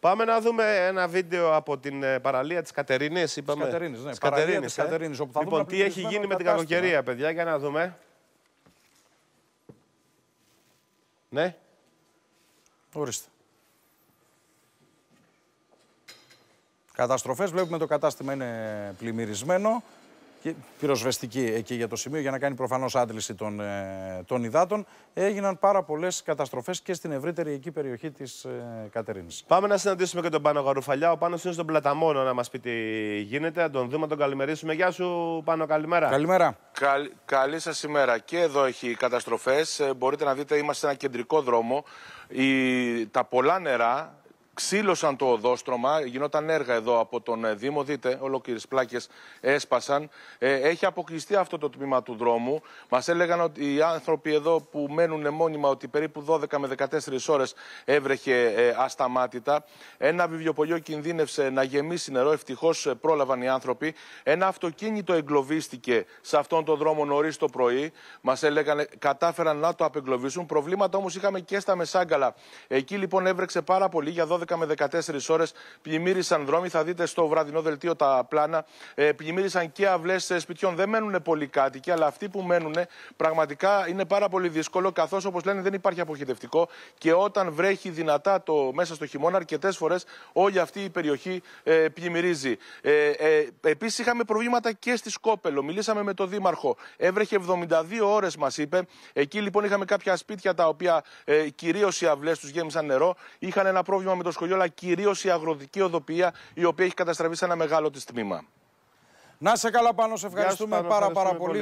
Πάμε να δούμε ένα βίντεο από την ε, παραλία της Κατερίνης. Της Κατερίνης, ναι. Της Κατερίνης, ε. Κατερίνης, όπου θα λοιπόν, τι έχει γίνει με την κακοκαιρία, παιδιά, για να δούμε. Ναι. Ορίστε. Καταστροφές, βλέπουμε το κατάστημα είναι πλημμυρισμένο και πυροσβεστική εκεί για το σημείο για να κάνει προφανώς άντληση των, ε, των υδάτων. Έγιναν πάρα πολλές καταστροφές και στην ευρύτερη εκεί περιοχή της ε, Κατερίνης. Πάμε να συναντήσουμε και τον Πάνο Γαρουφαλιά. Ο Πάνος είναι στον Πλαταμόνο να μας πει τι γίνεται. Τον δούμε, τον καλημερίσουμε. Γεια σου Πάνο, καλημέρα. Καλημέρα. Καλ, καλή σας ημέρα. Και εδώ έχει καταστροφές. Ε, μπορείτε να δείτε, είμαστε σε ένα κεντρικό δρόμο. Η, τα πολλά νερά ξύλωσαν το οδόστρωμα, γινόταν έργα εδώ από τον ε, Δήμο, δείτε, ολόκληρες πλάκες έσπασαν. Ε, έχει αποκλειστεί αυτό το τμήμα του δρόμου. Μας έλεγαν ότι οι άνθρωποι εδώ που μένουν μόνιμα ότι περίπου 12 με 14 ώρες έβρεχε ε, ασταμάτητα. Ένα βιβλιοπολιό κινδύνευσε να γεμίσει νερό, ευτυχώς πρόλαβαν οι άνθρωποι. Ένα αυτοκίνητο εγκλωβίστηκε σε αυτόν τον δρόμο νωρίς το πρωί. Μας έλεγαν, κατάφεραν να το απεγκλωβίσουν. Προβλήματα όμως είχαμε και στα Μεσάγκαλα. Εκεί λοιπόν έβρεξε πάρα πολύ για 12 με 14 ώρες πλημμύρισαν δρόμοι. Θα δείτε στο βραδινό δελτίο τα πλάνα. Ε, πλημμύρισαν και αυλές ε, σπιτιών. Δεν μένουν πολλοί κάτοικοι, αλλά αυτοί που μένουν πραγματικά είναι πάρα πολύ δύσκολο, καθώς όπως λένε δεν υπάρχει αποχετευτικό και όταν βρέχει δυνατά το, μέσα στο χειμώνα, αρκετές φορές όλη αυτή η περιοχή ε, πλημμυρίζει. Ε, Επίσης είχαμε προβλήματα και στη Σκόπελο. Μιλήσαμε με τον Δήμαρχο. Έβρεχε 72 ώρες, μας είπε. Εκεί λοιπόν είχαμε κάποια σπίτια τα οποία ε, κυρίως οι αυλές τους γέμισαν νερό. Είχαν ένα πρόβλημα με το σχολείο, αλλά κυρίως η αγροτική οδοποιία, η οποία έχει καταστραφεί σε ένα μεγάλο της τμήμα. Να σε καλά πάνω, σε ευχαριστούμε, πάρα, πάρα πολύ.